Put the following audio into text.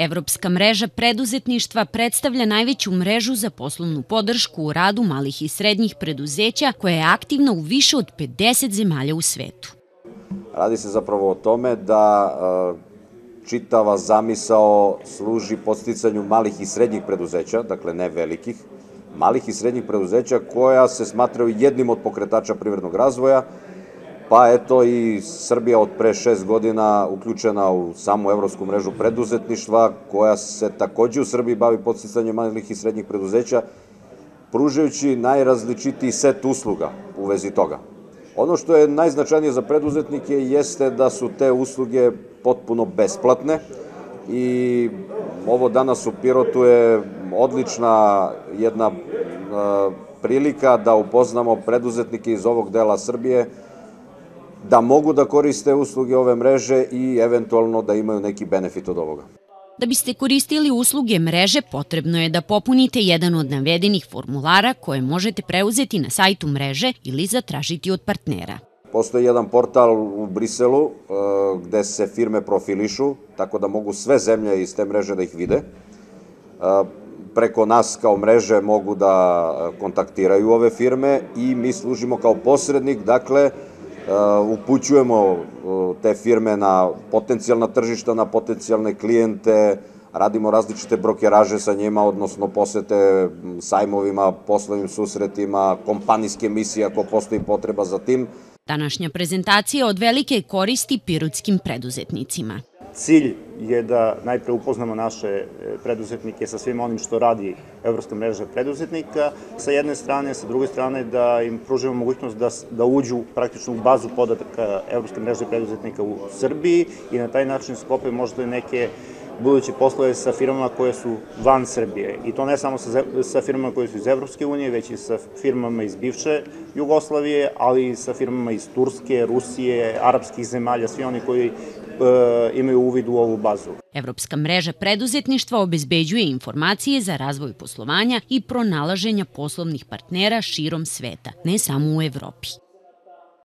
Evropska mreža preduzetništva predstavlja najveću mrežu za poslovnu podršku u radu malih i srednjih preduzeća koja je aktivna u više od 50 zemalja u svetu. Radi se zapravo o tome da e, čitava zamisao služi podsticanju malih i srednjih preduzeća, dakle ne velikih, malih i srednjih preduzeća koja se smatraju jednim od pokretača privrednog razvoja Pa eto i Srbija od pre šest godina uključena u samu evropsku mrežu preduzetništva koja se takođe u Srbiji bavi podsticanjem malih i srednjih preduzeća pružajući najrazličitiji set usluga u vezi toga. Ono što je najznačajnije za preduzetnike jeste da su te usluge potpuno besplatne i ovo danas u Pirotu je odlična jedna e, prilika da upoznamo preduzetnike iz ovog dela Srbije da mogu da koriste usluge ove mreže i eventualno da imaju neki benefit od ovoga. Da biste koristili usluge mreže, potrebno je da popunite jedan od navedenih formulara koje možete preuzeti na sajtu mreže ili zatražiti od partnera. Postoji jedan portal u Briselu e, gde se firme profilišu, tako da mogu sve zemlje iz te mreže da ih vide. E, preko nas kao mreže mogu da kontaktiraju ove firme i mi služimo kao posrednik, dakle, Uh, upućujemo uh, te firme na potencijalna tržišta, na potencijalne klijente, radimo različite brokeraže sa njima, odnosno posete sajmovima, poslovnim susretima, kompanijske misije ako postoji potreba za tim. Današnja prezentacija od velike koristi pirutskim preduzetnicima. Cilj je da najpre upoznamo naše e, preduzetnike sa svim onim što radi Evropska mreža preduzetnika, sa jedne strane, sa druge strane da im pružimo mogućnost da, da uđu praktično u bazu podataka Evropske mreže preduzetnika u Srbiji i na taj način sklope možda neke uh, buduće poslove sa firmama koje su van Srbije. I to ne samo sa, sa firmama koje su iz Evropske unije, već i sa firmama iz bivše Jugoslavije, ali i sa firmama iz Turske, Rusije, arapskih zemalja, svi oni koji e, imaju uvid u ovu bazu. Evropska mreža preduzetništva obezbeđuje informacije za razvoj poslovanja i pronalaženja poslovnih partnera širom sveta, ne samo u Evropi.